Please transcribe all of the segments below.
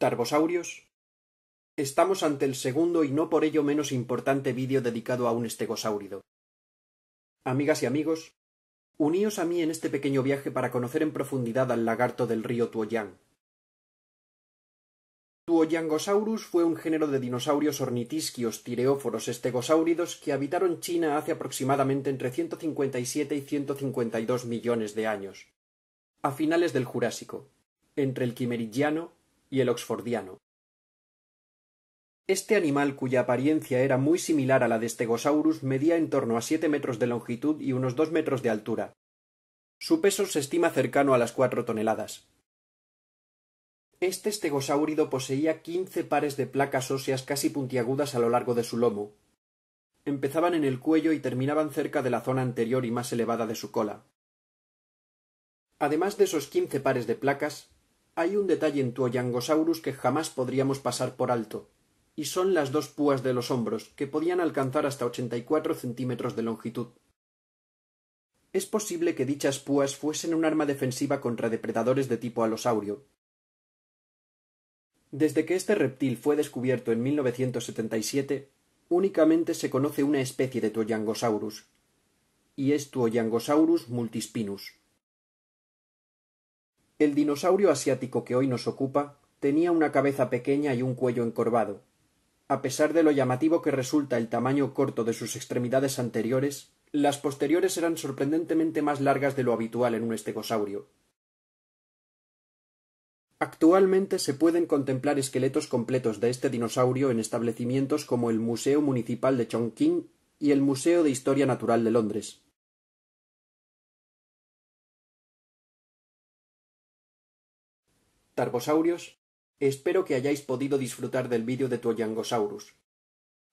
Tarbosaurios. Estamos ante el segundo y no por ello menos importante vídeo dedicado a un estegosaurido. Amigas y amigos, uníos a mí en este pequeño viaje para conocer en profundidad al lagarto del río Tuoyang. Tuoyangosaurus fue un género de dinosaurios ornitisquios tireóforos estegosauridos que habitaron China hace aproximadamente entre 157 y 152 millones de años. A finales del Jurásico, entre el y el oxfordiano. Este animal, cuya apariencia era muy similar a la de Stegosaurus, medía en torno a siete metros de longitud y unos dos metros de altura. Su peso se estima cercano a las cuatro toneladas. Este Stegosaurido poseía quince pares de placas óseas casi puntiagudas a lo largo de su lomo. Empezaban en el cuello y terminaban cerca de la zona anterior y más elevada de su cola. Además de esos quince pares de placas, hay un detalle en tu que jamás podríamos pasar por alto, y son las dos púas de los hombros, que podían alcanzar hasta 84 y cuatro centímetros de longitud. Es posible que dichas púas fuesen un arma defensiva contra depredadores de tipo alosaurio. Desde que este reptil fue descubierto en 1977, únicamente se conoce una especie de Tuoyangosaurus, y es Tuoyangosaurus multispinus. El dinosaurio asiático que hoy nos ocupa tenía una cabeza pequeña y un cuello encorvado. A pesar de lo llamativo que resulta el tamaño corto de sus extremidades anteriores, las posteriores eran sorprendentemente más largas de lo habitual en un estegosaurio. Actualmente se pueden contemplar esqueletos completos de este dinosaurio en establecimientos como el Museo Municipal de Chongqing y el Museo de Historia Natural de Londres. Tarbosaurios, espero que hayáis podido disfrutar del vídeo de Toyangosaurus.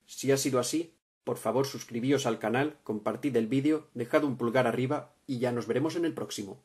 Si ha sido así, por favor suscribíos al canal, compartid el vídeo, dejad un pulgar arriba y ya nos veremos en el próximo.